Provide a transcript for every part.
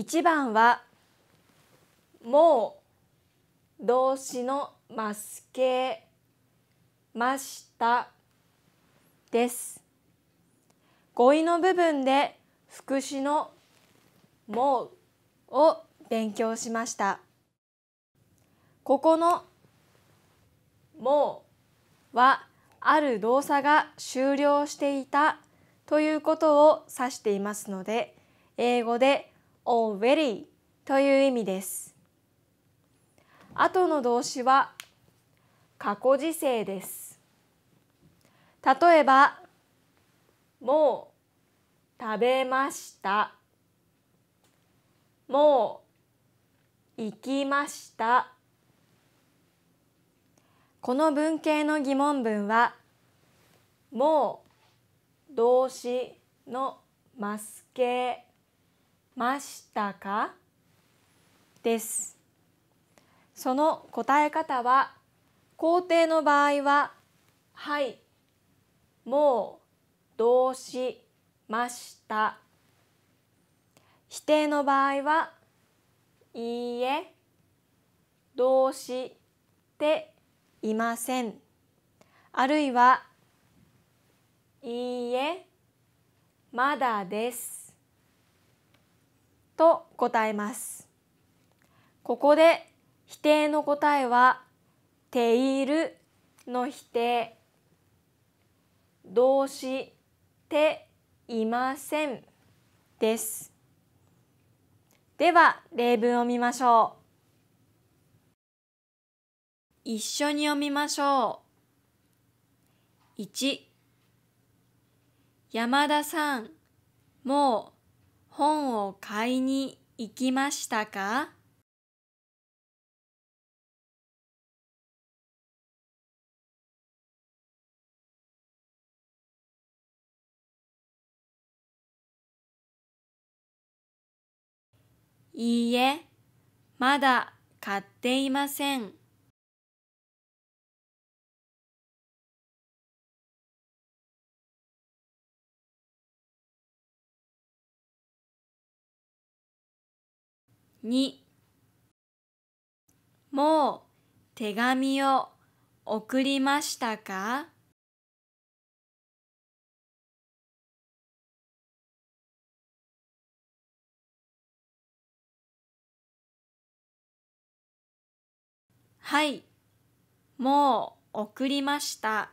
1番はもう動詞のマス形ましたです語彙の部分で副詞のもうを勉強しましたここのもうはある動作が終了していたということを指していますので英語で already という意味です。後の動詞は過去時制です。例えば、もう食べました。もう行きました。この文型の疑問文は、もう動詞のマス形ましたかですその答え方は肯定の場合は「はい」「もう」「どうし」「ました」否定の場合は「いいえ」「どうし」ていませんあるいは「いいえ」「まだです」と答えます。ここで否定の答えは「ている」の否定どうしていません」ですでは例文を見ましょう一緒に読みましょう1山田さんもう本を買いに行きましたかいいえ、まだ買っていません。2もう手紙を送りましたかはい、もう送りました。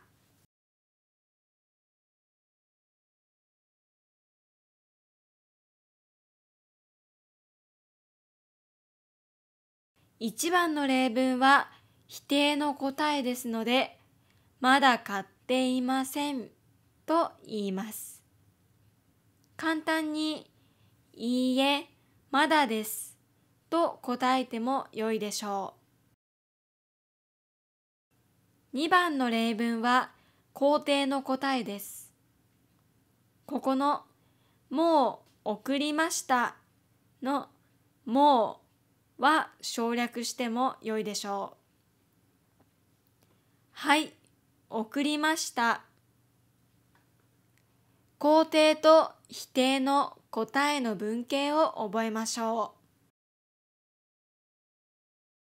1番の例文は否定の答えですので、まだ買っていませんと言います。簡単に、いいえ、まだですと答えても良いでしょう。2番の例文は肯定の答えです。ここの、もう送りましたの、もうは省略しても良いでしょう。はい、送りました。肯定と否定の答えの文型を覚えましょう。